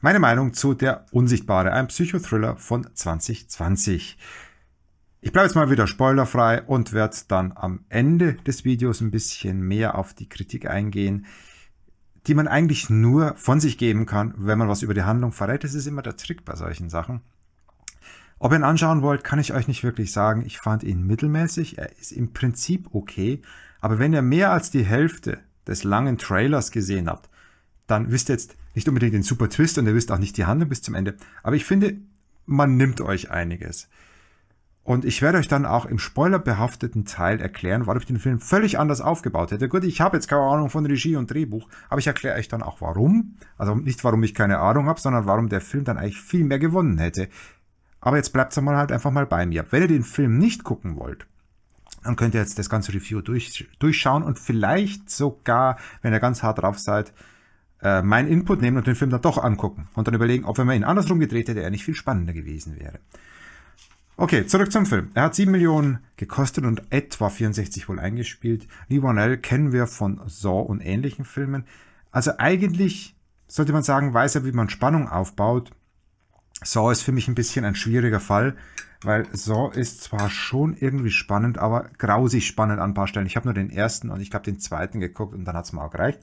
Meine Meinung zu Der Unsichtbare, ein Psychothriller von 2020. Ich bleibe jetzt mal wieder spoilerfrei und werde dann am Ende des Videos ein bisschen mehr auf die Kritik eingehen, die man eigentlich nur von sich geben kann, wenn man was über die Handlung verrät. Das ist immer der Trick bei solchen Sachen. Ob ihr ihn anschauen wollt, kann ich euch nicht wirklich sagen. Ich fand ihn mittelmäßig. Er ist im Prinzip okay. Aber wenn ihr mehr als die Hälfte des langen Trailers gesehen habt, dann wisst ihr jetzt, nicht unbedingt den super Twist und ihr wisst auch nicht die Handlung bis zum Ende. Aber ich finde, man nimmt euch einiges. Und ich werde euch dann auch im spoilerbehafteten Teil erklären, warum ich den Film völlig anders aufgebaut hätte. Gut, ich habe jetzt keine Ahnung von Regie und Drehbuch, aber ich erkläre euch dann auch warum. Also nicht, warum ich keine Ahnung habe, sondern warum der Film dann eigentlich viel mehr gewonnen hätte. Aber jetzt bleibt es mal halt einfach mal bei mir. Wenn ihr den Film nicht gucken wollt, dann könnt ihr jetzt das ganze Review durch, durchschauen und vielleicht sogar, wenn ihr ganz hart drauf seid, äh, meinen Input nehmen und den Film dann doch angucken und dann überlegen, ob wenn man ihn andersrum gedreht hätte, er nicht viel spannender gewesen wäre. Okay, zurück zum Film. Er hat 7 Millionen gekostet und etwa 64 wohl eingespielt. Lee Wanell kennen wir von Saw und ähnlichen Filmen. Also eigentlich sollte man sagen, weiß er, wie man Spannung aufbaut. Saw ist für mich ein bisschen ein schwieriger Fall, weil Saw ist zwar schon irgendwie spannend, aber grausig spannend an ein paar Stellen. Ich habe nur den ersten und ich glaube den zweiten geguckt und dann hat es mir auch gereicht.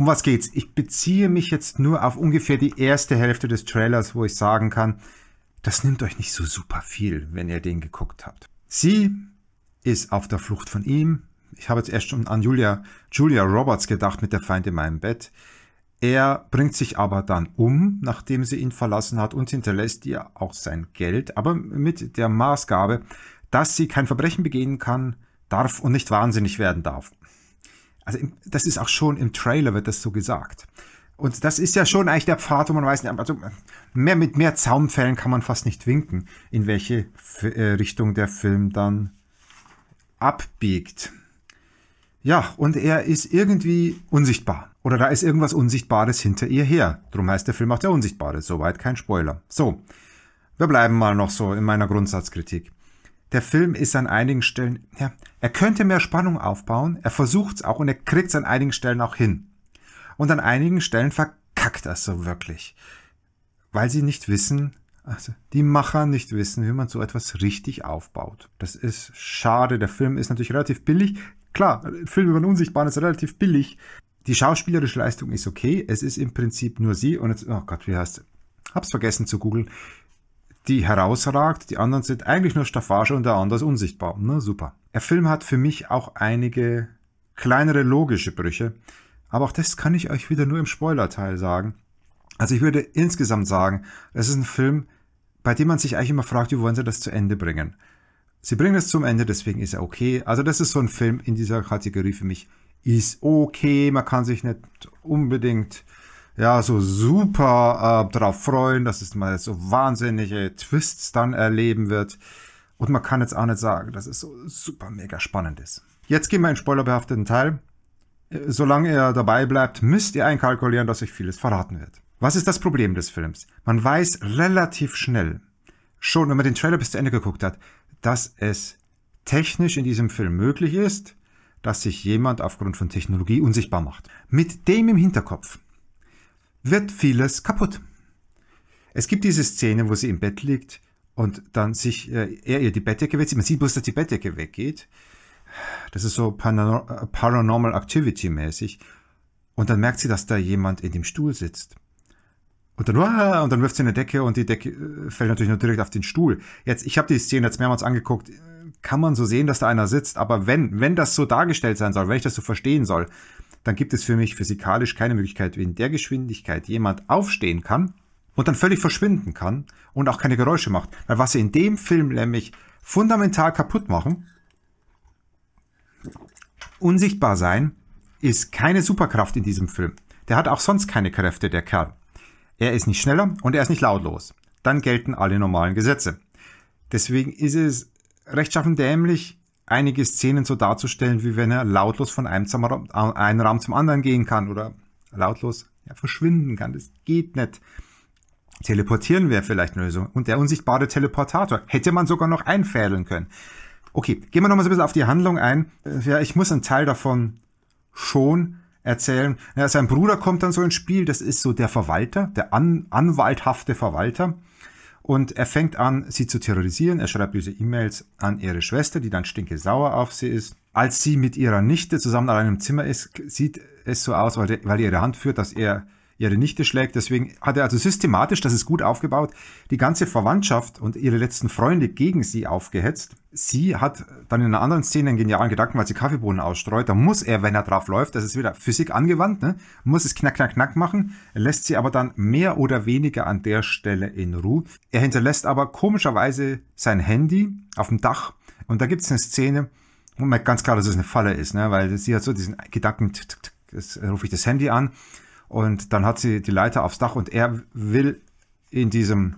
um was geht's? Ich beziehe mich jetzt nur auf ungefähr die erste Hälfte des Trailers, wo ich sagen kann, das nimmt euch nicht so super viel, wenn ihr den geguckt habt. Sie ist auf der Flucht von ihm. Ich habe jetzt erst schon an Julia, Julia Roberts gedacht mit der Feind in meinem Bett. Er bringt sich aber dann um, nachdem sie ihn verlassen hat und hinterlässt ihr auch sein Geld, aber mit der Maßgabe, dass sie kein Verbrechen begehen kann, darf und nicht wahnsinnig werden darf. Also im, das ist auch schon im Trailer wird das so gesagt. Und das ist ja schon eigentlich der Pfad, wo man weiß, also mehr, mit mehr Zaumfällen kann man fast nicht winken, in welche F äh, Richtung der Film dann abbiegt. Ja, und er ist irgendwie unsichtbar. Oder da ist irgendwas Unsichtbares hinter ihr her. Drum heißt der Film auch der Unsichtbare. Soweit kein Spoiler. So, wir bleiben mal noch so in meiner Grundsatzkritik. Der Film ist an einigen Stellen, ja, er könnte mehr Spannung aufbauen, er versucht's auch und er kriegt's an einigen Stellen auch hin. Und an einigen Stellen verkackt das so wirklich. Weil sie nicht wissen, also die Macher nicht wissen, wie man so etwas richtig aufbaut. Das ist schade. Der Film ist natürlich relativ billig. Klar, ein Film über den Unsichtbaren ist relativ billig. Die schauspielerische Leistung ist okay. Es ist im Prinzip nur sie und jetzt, oh Gott, wie heißt Hab's vergessen zu googeln. Die herausragt, die anderen sind eigentlich nur Staffage und der andere ist unsichtbar. Na, ne? super. Der Film hat für mich auch einige kleinere logische Brüche, aber auch das kann ich euch wieder nur im Spoilerteil sagen. Also ich würde insgesamt sagen, es ist ein Film, bei dem man sich eigentlich immer fragt, wie wollen sie das zu Ende bringen. Sie bringen es zum Ende, deswegen ist er okay. Also das ist so ein Film in dieser Kategorie für mich. Ist okay, man kann sich nicht unbedingt ja so super äh, darauf freuen, dass es mal so wahnsinnige Twists dann erleben wird. Und man kann jetzt auch nicht sagen, dass es so super mega spannend ist. Jetzt gehen wir in spoilerbehafteten Teil. Äh, solange ihr dabei bleibt, müsst ihr einkalkulieren, dass euch vieles verraten wird. Was ist das Problem des Films? Man weiß relativ schnell, schon wenn man den Trailer bis zu Ende geguckt hat, dass es technisch in diesem Film möglich ist, dass sich jemand aufgrund von Technologie unsichtbar macht. Mit dem im Hinterkopf wird vieles kaputt. Es gibt diese Szene, wo sie im Bett liegt, und dann sich äh, er ihr die Bettdecke wegzieht. Man sieht bloß, dass die Bettdecke weggeht. Das ist so Paranormal Activity mäßig. Und dann merkt sie, dass da jemand in dem Stuhl sitzt. Und dann, uh, und dann wirft sie eine Decke und die Decke äh, fällt natürlich nur direkt auf den Stuhl. Jetzt, ich habe die Szene jetzt mehrmals angeguckt. Kann man so sehen, dass da einer sitzt, aber wenn, wenn das so dargestellt sein soll, wenn ich das so verstehen soll, dann gibt es für mich physikalisch keine Möglichkeit, wie in der Geschwindigkeit jemand aufstehen kann und dann völlig verschwinden kann und auch keine Geräusche macht. Weil was sie in dem Film nämlich fundamental kaputt machen, unsichtbar sein, ist keine Superkraft in diesem Film. Der hat auch sonst keine Kräfte, der Kerl. Er ist nicht schneller und er ist nicht lautlos. Dann gelten alle normalen Gesetze. Deswegen ist es rechtschaffen dämlich, einige Szenen so darzustellen, wie wenn er lautlos von einem, Raum, äh, einem Raum zum anderen gehen kann oder lautlos ja, verschwinden kann. Das geht nicht. Teleportieren wäre vielleicht eine Lösung. Und der unsichtbare Teleportator hätte man sogar noch einfädeln können. Okay, gehen wir nochmal so ein bisschen auf die Handlung ein. Äh, ja, ich muss einen Teil davon schon erzählen. Ja, sein Bruder kommt dann so ins Spiel, das ist so der Verwalter, der an, anwalthafte Verwalter. Und er fängt an, sie zu terrorisieren. Er schreibt diese E-Mails an ihre Schwester, die dann stinkesauer auf sie ist. Als sie mit ihrer Nichte zusammen an einem Zimmer ist, sieht es so aus, weil, die, weil ihre Hand führt, dass er ihre Nichte schlägt. Deswegen hat er also systematisch, das ist gut aufgebaut, die ganze Verwandtschaft und ihre letzten Freunde gegen sie aufgehetzt. Sie hat dann in einer anderen Szene einen genialen Gedanken, weil sie Kaffeebohnen ausstreut. Da muss er, wenn er drauf läuft, das ist wieder Physik angewandt, ne? muss es knack, knack, knack machen, lässt sie aber dann mehr oder weniger an der Stelle in Ruhe. Er hinterlässt aber komischerweise sein Handy auf dem Dach und da gibt es eine Szene, wo man ganz klar, dass es eine Falle ist, ne? weil sie hat so diesen Gedanken, das, rufe ich das Handy an und dann hat sie die Leiter aufs Dach und er will in diesem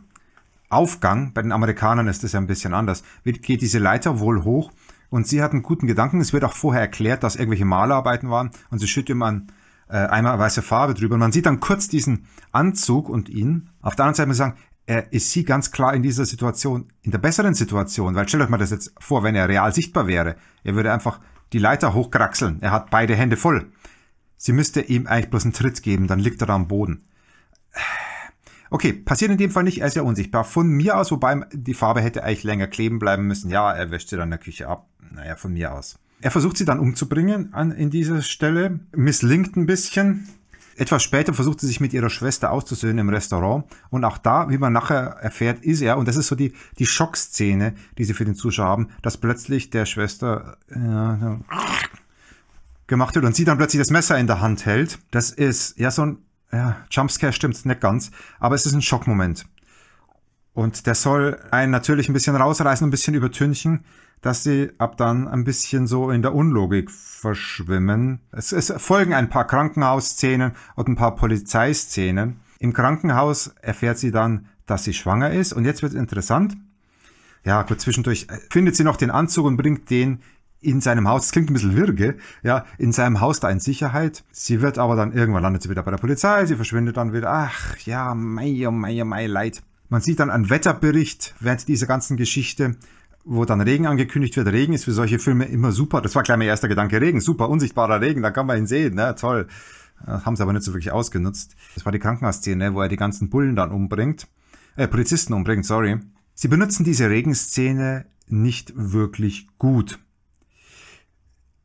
Aufgang, bei den Amerikanern ist das ja ein bisschen anders, geht diese Leiter wohl hoch und sie hat einen guten Gedanken. Es wird auch vorher erklärt, dass irgendwelche Malarbeiten waren und sie schüttet immer äh, einmal weiße Farbe drüber. Und man sieht dann kurz diesen Anzug und ihn. Auf der anderen Seite muss man sagen, er ist sie ganz klar in dieser Situation, in der besseren Situation, weil stellt euch mal das jetzt vor, wenn er real sichtbar wäre. Er würde einfach die Leiter hochkraxeln. Er hat beide Hände voll. Sie müsste ihm eigentlich bloß einen Tritt geben, dann liegt er da am Boden. Okay, passiert in dem Fall nicht, er ist ja unsichtbar. Von mir aus, wobei die Farbe hätte eigentlich länger kleben bleiben müssen. Ja, er wäscht sie dann in der Küche ab. Naja, von mir aus. Er versucht sie dann umzubringen an, in dieser Stelle, misslingt ein bisschen. Etwas später versucht sie sich mit ihrer Schwester auszusöhnen im Restaurant. Und auch da, wie man nachher erfährt, ist er, und das ist so die, die Schockszene, die sie für den Zuschauer haben, dass plötzlich der Schwester... Äh, gemacht wird und sie dann plötzlich das Messer in der Hand hält. Das ist ja so ein ja, Jumpscare stimmt nicht ganz, aber es ist ein Schockmoment. Und der soll einen natürlich ein bisschen rausreißen, ein bisschen übertünchen, dass sie ab dann ein bisschen so in der Unlogik verschwimmen. Es, es folgen ein paar Krankenhausszenen und ein paar Polizeiszenen. Im Krankenhaus erfährt sie dann, dass sie schwanger ist. Und jetzt wird es interessant. Ja, gut, zwischendurch äh, findet sie noch den Anzug und bringt den in seinem Haus, das klingt ein bisschen wirge, ja, in seinem Haus da in Sicherheit. Sie wird aber dann irgendwann landet sie wieder bei der Polizei, sie verschwindet dann wieder. Ach ja, mei, oh mei, oh mei, leid. Man sieht dann einen Wetterbericht während dieser ganzen Geschichte, wo dann Regen angekündigt wird. Regen ist für solche Filme immer super. Das war gleich mein erster Gedanke. Regen, super, unsichtbarer Regen, da kann man ihn sehen, ne, toll. Das äh, haben sie aber nicht so wirklich ausgenutzt. Das war die Krankenhausszene, wo er die ganzen Bullen dann umbringt. Äh, Polizisten umbringt, sorry. Sie benutzen diese Regenszene nicht wirklich gut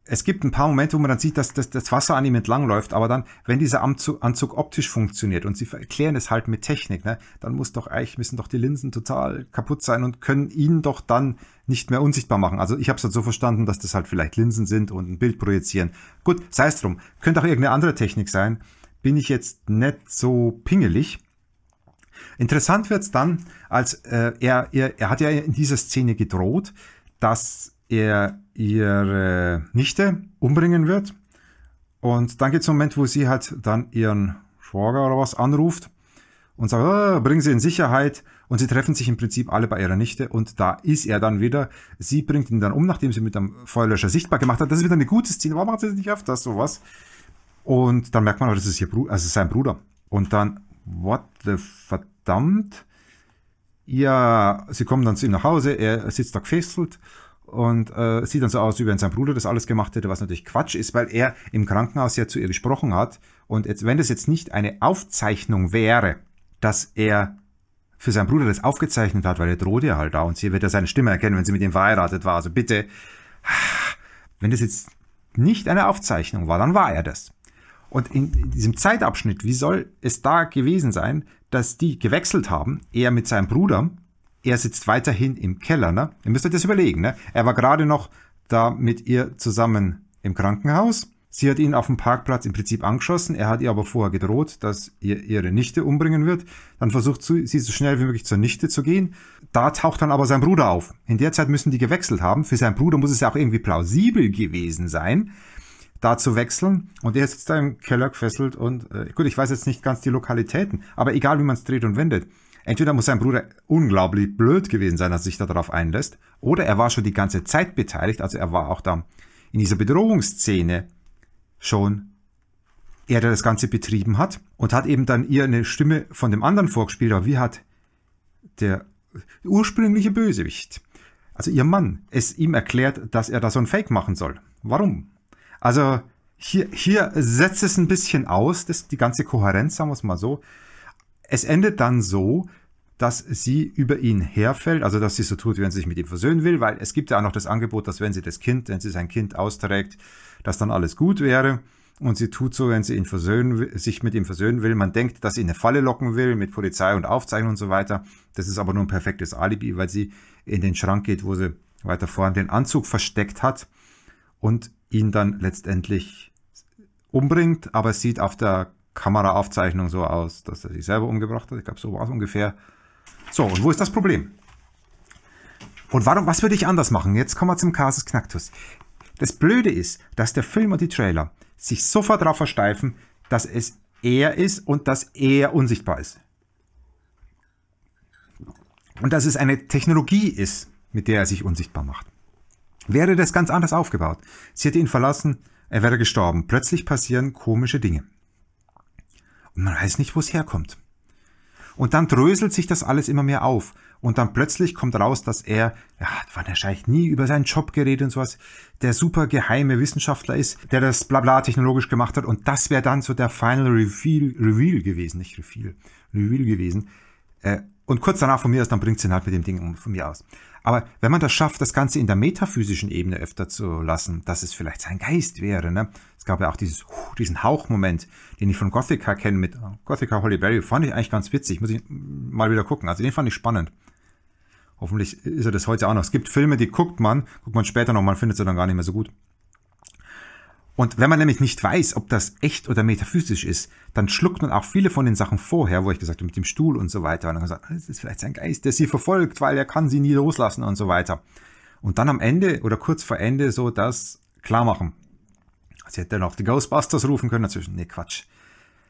es gibt ein paar Momente, wo man dann sieht, dass, dass das Wasser an ihm entlangläuft, aber dann, wenn dieser Anzug, Anzug optisch funktioniert und sie erklären es halt mit Technik, ne, dann muss doch eigentlich, müssen doch die Linsen total kaputt sein und können ihn doch dann nicht mehr unsichtbar machen. Also ich habe es halt so verstanden, dass das halt vielleicht Linsen sind und ein Bild projizieren. Gut, sei es drum. Könnte auch irgendeine andere Technik sein. Bin ich jetzt nicht so pingelig. Interessant wird's dann, als äh, er, er, er hat ja in dieser Szene gedroht, dass er ihre Nichte umbringen wird. Und dann gibt es einen Moment, wo sie halt dann ihren Schwager oder was anruft und sagt, oh, bringen Sie in Sicherheit. Und sie treffen sich im Prinzip alle bei ihrer Nichte und da ist er dann wieder. Sie bringt ihn dann um, nachdem sie mit dem Feuerlöscher sichtbar gemacht hat. Das ist wieder eine gute Szene. Warum macht sie das nicht öfter? Sowas. Und dann merkt man, das ist, ihr Bruder, also sein Bruder. Und dann, what the verdammt? Ja, sie kommen dann zu ihm nach Hause, er sitzt da gefesselt und äh, sieht dann so aus, wie wenn sein Bruder das alles gemacht hätte, was natürlich Quatsch ist, weil er im Krankenhaus ja zu ihr gesprochen hat. Und jetzt, wenn das jetzt nicht eine Aufzeichnung wäre, dass er für seinen Bruder das aufgezeichnet hat, weil er droht ja halt da und sie wird ja seine Stimme erkennen, wenn sie mit ihm verheiratet war. Also bitte, wenn das jetzt nicht eine Aufzeichnung war, dann war er das. Und in diesem Zeitabschnitt, wie soll es da gewesen sein, dass die gewechselt haben, er mit seinem Bruder er sitzt weiterhin im Keller, ne? Ihr müsst euch das überlegen, ne? Er war gerade noch da mit ihr zusammen im Krankenhaus. Sie hat ihn auf dem Parkplatz im Prinzip angeschossen. Er hat ihr aber vorher gedroht, dass ihr ihre Nichte umbringen wird. Dann versucht sie so schnell wie möglich zur Nichte zu gehen. Da taucht dann aber sein Bruder auf. In der Zeit müssen die gewechselt haben. Für seinen Bruder muss es ja auch irgendwie plausibel gewesen sein, da zu wechseln. Und er sitzt da im Keller gefesselt und äh, gut, ich weiß jetzt nicht ganz die Lokalitäten, aber egal wie man es dreht und wendet, Entweder muss sein Bruder unglaublich blöd gewesen sein, dass er sich darauf einlässt, oder er war schon die ganze Zeit beteiligt, also er war auch da in dieser Bedrohungsszene schon er, der das Ganze betrieben hat und hat eben dann ihr eine Stimme von dem anderen vorgespielt, aber wie hat der ursprüngliche Bösewicht, also ihr Mann, es ihm erklärt, dass er da so ein Fake machen soll. Warum? Also hier, hier setzt es ein bisschen aus, das, die ganze Kohärenz, sagen wir es mal so es endet dann so, dass sie über ihn herfällt, also dass sie so tut, wenn sie sich mit ihm versöhnen will, weil es gibt ja auch noch das Angebot, dass wenn sie das Kind, wenn sie sein Kind austrägt, dass dann alles gut wäre. Und sie tut so, wenn sie ihn versöhnen, sich mit ihm versöhnen will. Man denkt, dass sie in eine Falle locken will mit Polizei und Aufzeichnung und so weiter. Das ist aber nur ein perfektes Alibi, weil sie in den Schrank geht, wo sie weiter vorne den Anzug versteckt hat und ihn dann letztendlich umbringt, aber sieht auf der Kameraaufzeichnung so aus, dass er sich selber umgebracht hat. Ich glaube, so war es ungefähr. So, und wo ist das Problem? Und warum, was würde ich anders machen? Jetzt kommen wir zum Casus Knacktus. Das Blöde ist, dass der Film und die Trailer sich sofort darauf versteifen, dass es er ist und dass er unsichtbar ist. Und dass es eine Technologie ist, mit der er sich unsichtbar macht. Wäre das ganz anders aufgebaut. Sie hätte ihn verlassen, er wäre gestorben. Plötzlich passieren komische Dinge. Man weiß nicht, wo es herkommt. Und dann dröselt sich das alles immer mehr auf. Und dann plötzlich kommt raus, dass er, ja, war wahrscheinlich nie über seinen Job geredet und sowas, der super geheime Wissenschaftler ist, der das Blabla technologisch gemacht hat. Und das wäre dann so der Final Reveal, Reveal gewesen, nicht Reveal, Reveal gewesen. Äh, und kurz danach von mir aus, dann bringt sie ihn halt mit dem Ding von mir aus. Aber wenn man das schafft, das Ganze in der metaphysischen Ebene öfter zu lassen, dass es vielleicht sein Geist wäre, ne? gab ja auch dieses, uh, diesen Hauchmoment, den ich von Gothica kenne mit äh, Gothica Holly Berry. Fand ich eigentlich ganz witzig. Muss ich mal wieder gucken. Also den fand ich spannend. Hoffentlich ist er das heute auch noch. Es gibt Filme, die guckt man, guckt man später noch, man findet sie dann gar nicht mehr so gut. Und wenn man nämlich nicht weiß, ob das echt oder metaphysisch ist, dann schluckt man auch viele von den Sachen vorher, wo ich gesagt habe, mit dem Stuhl und so weiter. Und dann gesagt, es ah, ist vielleicht sein Geist, der sie verfolgt, weil er kann sie nie loslassen und so weiter. Und dann am Ende oder kurz vor Ende so das klar machen. Sie hätte dann auch die Ghostbusters rufen können, dazwischen. Nee, Quatsch.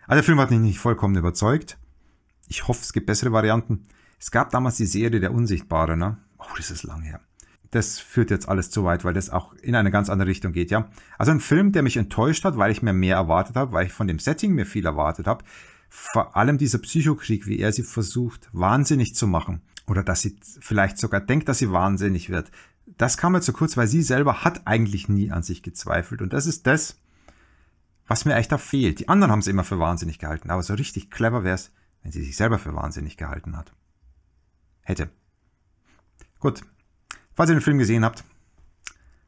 Aber also, der Film hat mich nicht vollkommen überzeugt. Ich hoffe, es gibt bessere Varianten. Es gab damals die Serie Der Unsichtbare, ne? Oh, das ist lang her. Das führt jetzt alles zu weit, weil das auch in eine ganz andere Richtung geht, ja? Also ein Film, der mich enttäuscht hat, weil ich mir mehr erwartet habe, weil ich von dem Setting mir viel erwartet habe. Vor allem dieser Psychokrieg, wie er sie versucht, wahnsinnig zu machen. Oder dass sie vielleicht sogar denkt, dass sie wahnsinnig wird das kam mir zu kurz, weil sie selber hat eigentlich nie an sich gezweifelt. Und das ist das, was mir echt da fehlt. Die anderen haben sie immer für wahnsinnig gehalten, aber so richtig clever wäre es, wenn sie sich selber für wahnsinnig gehalten hat. Hätte. Gut. Falls ihr den Film gesehen habt,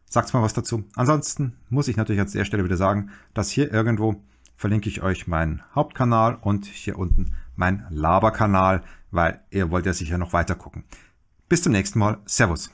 sagt mal was dazu. Ansonsten muss ich natürlich an der Stelle wieder sagen, dass hier irgendwo verlinke ich euch meinen Hauptkanal und hier unten meinen Laberkanal, weil ihr wollt ja sicher noch weiter gucken. Bis zum nächsten Mal. Servus.